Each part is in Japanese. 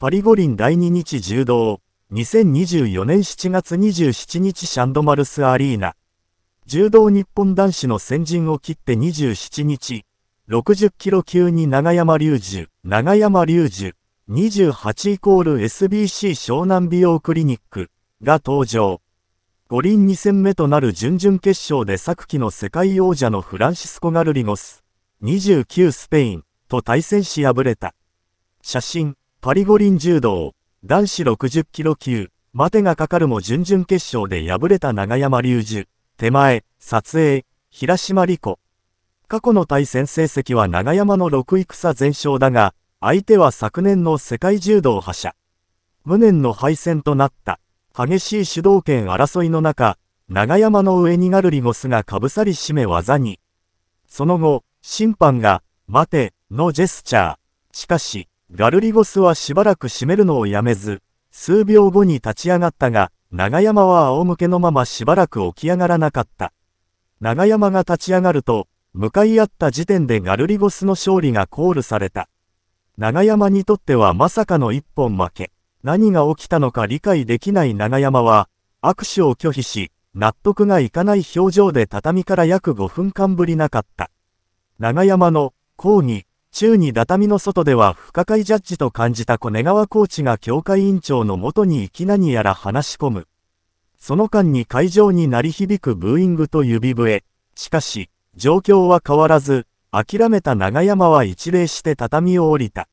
パリ五輪第2日柔道、2024年7月27日シャンドマルスアリーナ。柔道日本男子の先陣を切って27日、60キロ級に長山隆樹、長山隆樹、28イコール SBC 湘南美容クリニックが登場。五輪2戦目となる準々決勝で昨季の世界王者のフランシスコ・ガルリゴス、29スペインと対戦し敗れた。写真。パリ五輪柔道、男子60キロ級、待てがかかるも準々決勝で敗れた長山隆樹、手前、撮影、平島理子。過去の対戦成績は長山の6戦全勝だが、相手は昨年の世界柔道覇者。無念の敗戦となった。激しい主導権争いの中、長山の上にガルリゴスがかぶさりしめ技に。その後、審判が、待て、のジェスチャー。しかし、ガルリゴスはしばらく閉めるのをやめず、数秒後に立ち上がったが、長山は仰向けのまましばらく起き上がらなかった。長山が立ち上がると、向かい合った時点でガルリゴスの勝利がコールされた。長山にとってはまさかの一本負け。何が起きたのか理解できない長山は、握手を拒否し、納得がいかない表情で畳から約5分間ぶりなかった。長山の抗議宙に畳の外では不可解ジャッジと感じた小根川コーチが教会委員長の元にいきなやら話し込む。その間に会場に鳴り響くブーイングと指笛。しかし、状況は変わらず、諦めた長山は一礼して畳を降りた。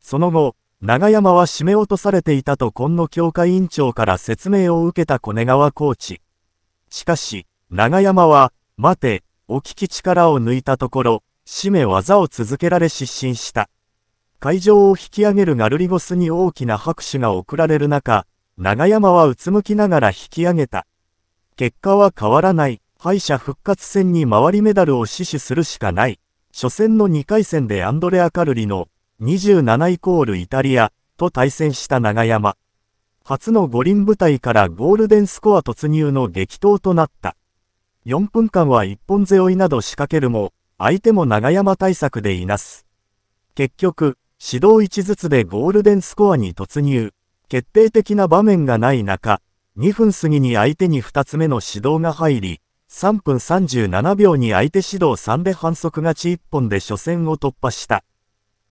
その後、長山は締め落とされていたと今野教会委員長から説明を受けた小根川コーチ。しかし、長山は、待て、お聞き力を抜いたところ、締め技を続けられ失神した。会場を引き上げるガルリゴスに大きな拍手が送られる中、長山はうつむきながら引き上げた。結果は変わらない。敗者復活戦に回りメダルを死守するしかない。初戦の2回戦でアンドレア・カルリの27イコールイタリアと対戦した長山。初の五輪舞台からゴールデンスコア突入の激闘となった。4分間は一本背負いなど仕掛けるも、相手も長山対策でいなす。結局、指導1ずつでゴールデンスコアに突入。決定的な場面がない中、2分過ぎに相手に2つ目の指導が入り、3分37秒に相手指導3で反則勝ち1本で初戦を突破した。